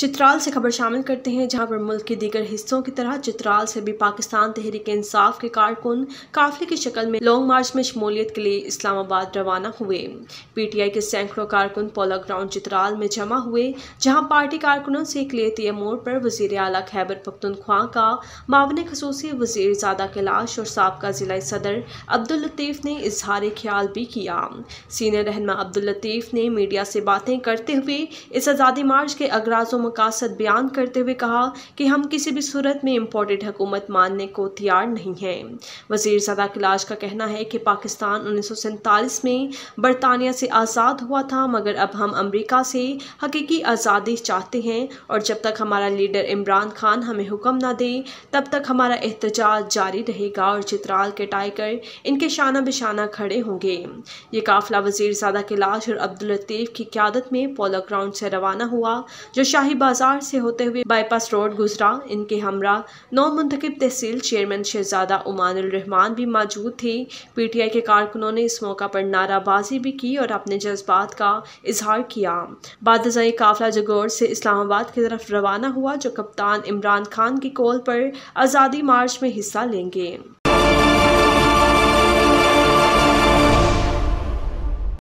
चित्राल से खबर शामिल करते हैं जहां पर मुल्क के दीगर हिस्सों की तरह चित्राल से भी पाकिस्तान तहरीक इंसाफ के कारकुन काफिले की शक्ल में लॉन्ग मार्च में शमूलियत के लिए इस्लामाबाद रवाना हुए पीटीआई के सैकड़ों कारकुन पोला ग्राउंड चित्राल में जमा हुए जहां पार्टी कारकुनों से एक लेतिया मोड़ पर वजीर अला खैबर पख्तनख्वा का मावन खसूस वजीर जादा कैलाश और सबका जिला सदर अब्दुल लतीफ़ ने इजहार ख्याल भी किया सीनियर रहनमा अब्दुल लतीफ़ ने मीडिया से बातें करते हुए इस आज़ादी मार्च के अगराजों मकासद बयान करते हुए कहा कि हम किसी भी सूरत में इम्पोर्टेड हुकूमत मानने को तैयार नहीं है वजीर सदा कलाश का कहना है कि पाकिस्तान उन्नीस में बरतानिया से आज़ाद हुआ था मगर अब हम अमरीका से हकीकी आज़ादी चाहते हैं और जब तक हमारा लीडर इमरान खान हमें हुक्म ना दे तब तक हमारा एहतजाज जारी रहेगा और चित्राल के टाइगर इनके शाना बिशाना खड़े होंगे ये काफिला वजीर सदा के और अब्दुल लतीफ़ की क्यादत में पोलो ग्राउंड से रवाना हुआ जो शाही बाजार से होते हुए बाईपास रोड गुजरा इनके हमरा नौ मुंतखब तहसील चेयरमैन शहजादा उमानुल रहमान भी मौजूद थे पीटीआई के कारकुनों ने इस मौका पर नाराबाजी भी की और अपने जज्बात का इजहार किया बाद काफिला जगोर से इस्लामाबाद की तरफ रवाना हुआ जो कप्तान इमरान खान की कॉल पर आज़ादी मार्च में हिस्सा लेंगे